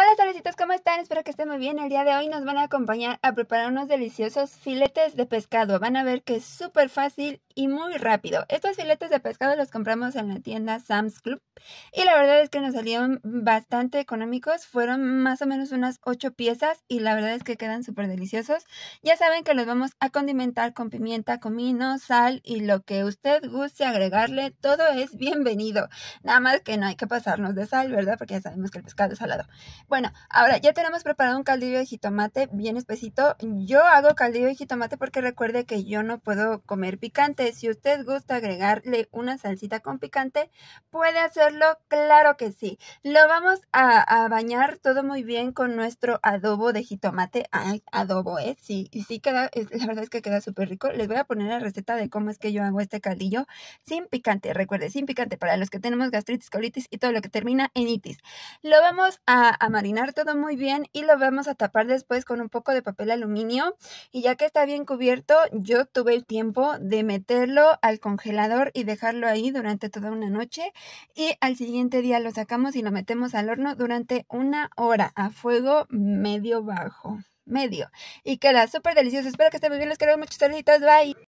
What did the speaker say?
Hola solecitos, ¿cómo están? Espero que estén muy bien. El día de hoy nos van a acompañar a preparar unos deliciosos filetes de pescado. Van a ver que es súper fácil y muy rápido. Estos filetes de pescado los compramos en la tienda Sam's Club y la verdad es que nos salieron bastante económicos. Fueron más o menos unas 8 piezas y la verdad es que quedan súper deliciosos. Ya saben que los vamos a condimentar con pimienta, comino, sal y lo que usted guste agregarle. Todo es bienvenido. Nada más que no hay que pasarnos de sal, ¿verdad? Porque ya sabemos que el pescado es salado. Bueno, ahora ya tenemos preparado un caldillo de jitomate bien espesito. Yo hago caldillo de jitomate porque recuerde que yo no puedo comer picante si usted gusta agregarle una salsita con picante, puede hacerlo, claro que sí. Lo vamos a, bañar todo muy bien con nuestro adobo de jitomate. adobo, ¿eh? Sí, y sí queda, la verdad es que queda súper rico. Les voy a poner la receta de cómo es que yo hago este caldillo sin picante. Recuerde, sin picante para los que tenemos gastritis, colitis y todo lo que termina en itis. Lo vamos a, a marinar todo muy bien y lo vamos a tapar después con un poco de papel aluminio. Y ya que está bien cubierto, yo tuve el tiempo de meter al congelador y dejarlo ahí durante toda una noche y al siguiente día lo sacamos y lo metemos al horno durante una hora a fuego medio bajo, medio. Y queda súper delicioso. Espero que estén muy bien, les quiero muchas saluditos, bye.